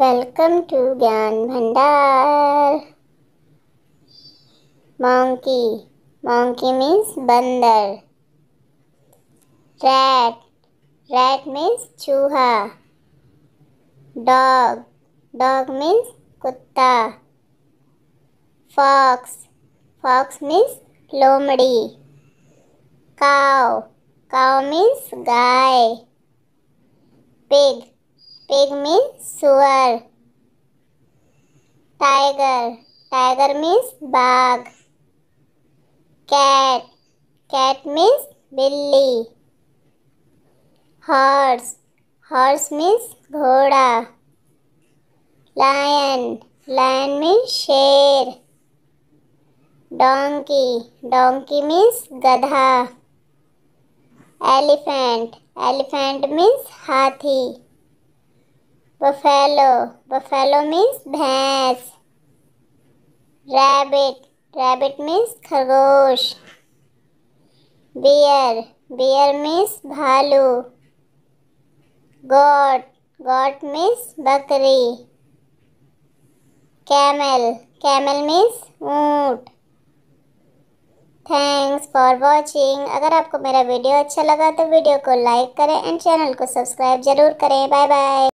welcome to Gyan Bhandar monkey monkey means बंदर rat rat means चूहा dog dog means कुत्ता fox fox means लोमड़ी cow cow means गाय pig pig means सुअर tiger tiger means बाघ cat cat means बिल्ली horse horse means घोड़ा lion lion means शेर donkey donkey means गधा elephant elephant means हाथी buffalo buffalo means भैंस rabbit rabbit means खरगोश bear bear means भालू goat goat means बकरी camel camel means ऊँट थैंक्स फॉर वॉचिंग अगर आपको मेरा वीडियो अच्छा लगा तो वीडियो को लाइक करें एंड चैनल को सब्सक्राइब ज़रूर करें बाय बाय